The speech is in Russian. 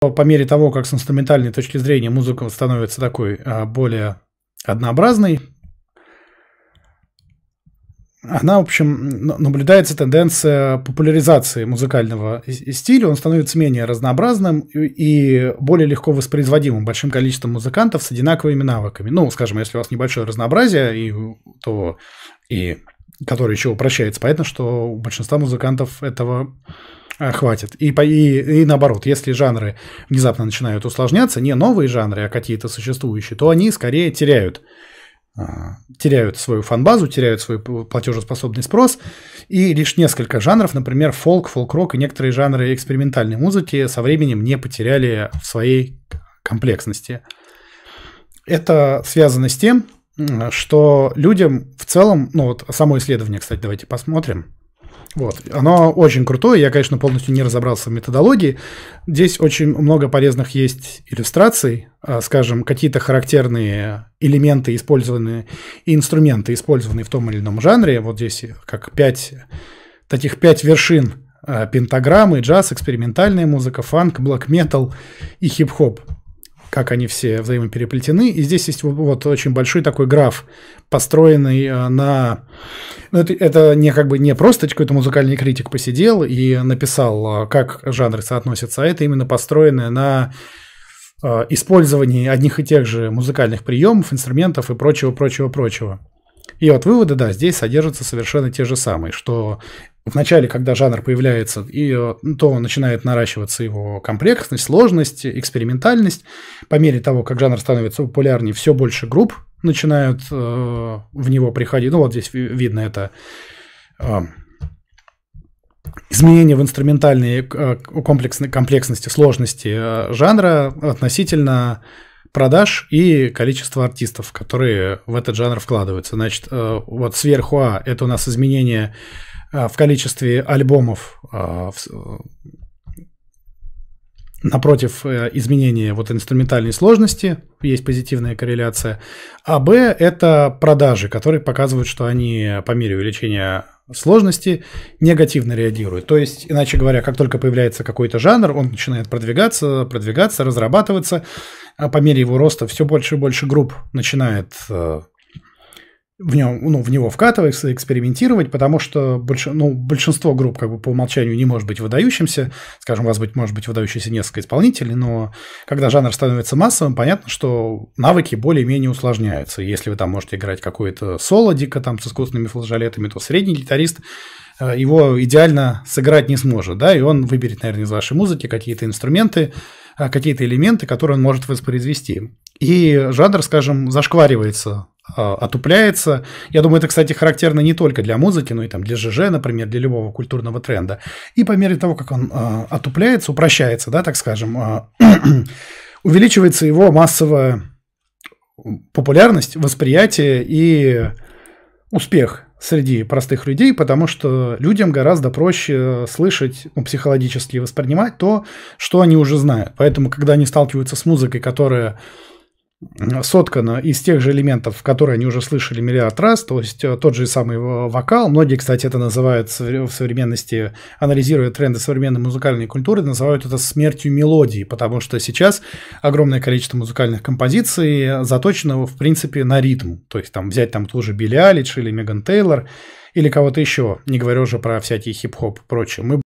по мере того, как с инструментальной точки зрения музыка становится такой а, более однообразной, она, в общем, наблюдается тенденция популяризации музыкального стиля. Он становится менее разнообразным и более легко воспроизводимым большим количеством музыкантов с одинаковыми навыками. Ну, скажем, если у вас небольшое разнообразие, и, то и который еще упрощается. Понятно, что у большинства музыкантов этого э, хватит. И, по, и, и наоборот, если жанры внезапно начинают усложняться, не новые жанры, а какие-то существующие, то они скорее теряют э, теряют свою фанбазу, теряют свой платежеспособный спрос, и лишь несколько жанров, например, фолк, фолк-рок и некоторые жанры экспериментальной музыки со временем не потеряли в своей комплексности. Это связано с тем, что людям в целом, ну вот само исследование, кстати, давайте посмотрим. Вот, оно очень крутое, я, конечно, полностью не разобрался в методологии. Здесь очень много полезных есть иллюстраций, а, скажем, какие-то характерные элементы использованные инструменты, использованные в том или ином жанре. Вот здесь как пять, таких пять вершин а, пентаграммы, джаз, экспериментальная музыка, фанк, блэк метал и хип-хоп как они все взаимопереплетены. И здесь есть вот очень большой такой граф, построенный э, на... Ну, это, это не как бы не просто какой-то музыкальный критик посидел и написал, э, как жанры соотносятся, а это именно построенное на э, использовании одних и тех же музыкальных приемов, инструментов и прочего, прочего, прочего. И вот выводы, да, здесь содержатся совершенно те же самые, что в начале, когда жанр появляется, и, э, то начинает наращиваться его комплексность, сложность, экспериментальность. По мере того, как жанр становится популярнее, все больше групп начинают э, в него приходить. Ну вот здесь видно это э, изменение в инструментальной э, комплексной, комплексности, сложности э, жанра относительно продаж и количество артистов, которые в этот жанр вкладываются. Значит, э, вот сверху А это у нас изменение э, в количестве альбомов э, Напротив, э, изменения вот инструментальной сложности, есть позитивная корреляция. А Б – это продажи, которые показывают, что они по мере увеличения сложности негативно реагируют. То есть, иначе говоря, как только появляется какой-то жанр, он начинает продвигаться, продвигаться, разрабатываться. А по мере его роста все больше и больше групп начинает э, в нем, ну, в него вкатываться, экспериментировать, потому что больш, ну, большинство групп как бы по умолчанию не может быть выдающимся. Скажем, у вас быть, может быть выдающийся несколько исполнителей, но когда жанр становится массовым, понятно, что навыки более-менее усложняются. Если вы там можете играть какое-то соло дико там с искусственными флажолетами, то средний гитарист э, его идеально сыграть не сможет, да, и он выберет, наверное, из вашей музыки какие-то инструменты, э, какие-то элементы, которые он может воспроизвести. И жанр, скажем, зашкваривается а, отупляется. Я думаю, это, кстати, характерно не только для музыки, но и там для ЖЖ, например, для любого культурного тренда. И по мере того, как он э, отупляется, упрощается, да, так скажем, э, увеличивается его массовая популярность, восприятие и успех среди простых людей, потому что людям гораздо проще слышать, ну, психологически воспринимать то, что они уже знают. Поэтому, когда они сталкиваются с музыкой, которая соткано из тех же элементов, которые они уже слышали миллиард раз, то есть э, тот же самый вокал. Многие, кстати, это называют в современности, анализируя тренды современной музыкальной культуры, называют это смертью мелодии, потому что сейчас огромное количество музыкальных композиций заточено, в принципе, на ритм. То есть там взять там ту же Билли Алич или Меган Тейлор или кого-то еще, не говоря уже про всякие хип-хоп и прочее. Мы